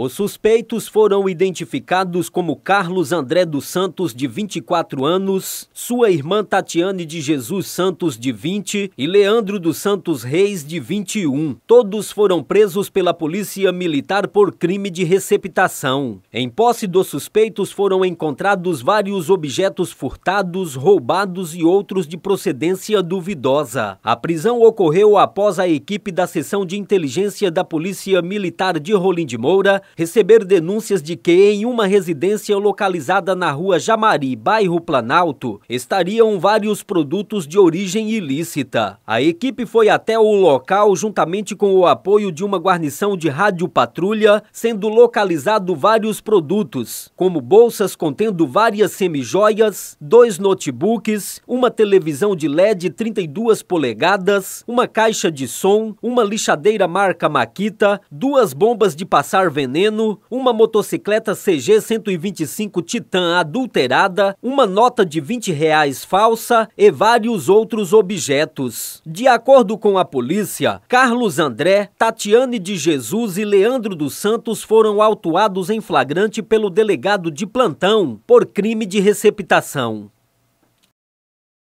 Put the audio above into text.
Os suspeitos foram identificados como Carlos André dos Santos, de 24 anos, sua irmã Tatiane de Jesus Santos, de 20, e Leandro dos Santos Reis, de 21. Todos foram presos pela Polícia Militar por crime de receptação. Em posse dos suspeitos foram encontrados vários objetos furtados, roubados e outros de procedência duvidosa. A prisão ocorreu após a equipe da Seção de Inteligência da Polícia Militar de Rolim de Moura receber denúncias de que em uma residência localizada na rua Jamari, bairro Planalto, estariam vários produtos de origem ilícita. A equipe foi até o local juntamente com o apoio de uma guarnição de rádio patrulha, sendo localizado vários produtos, como bolsas contendo várias semijoias, dois notebooks, uma televisão de LED 32 polegadas, uma caixa de som, uma lixadeira marca Makita, duas bombas de passar ventana, veneno, uma motocicleta CG 125 Titan adulterada, uma nota de 20 reais falsa e vários outros objetos. De acordo com a polícia, Carlos André, Tatiane de Jesus e Leandro dos Santos foram autuados em flagrante pelo delegado de plantão por crime de receptação.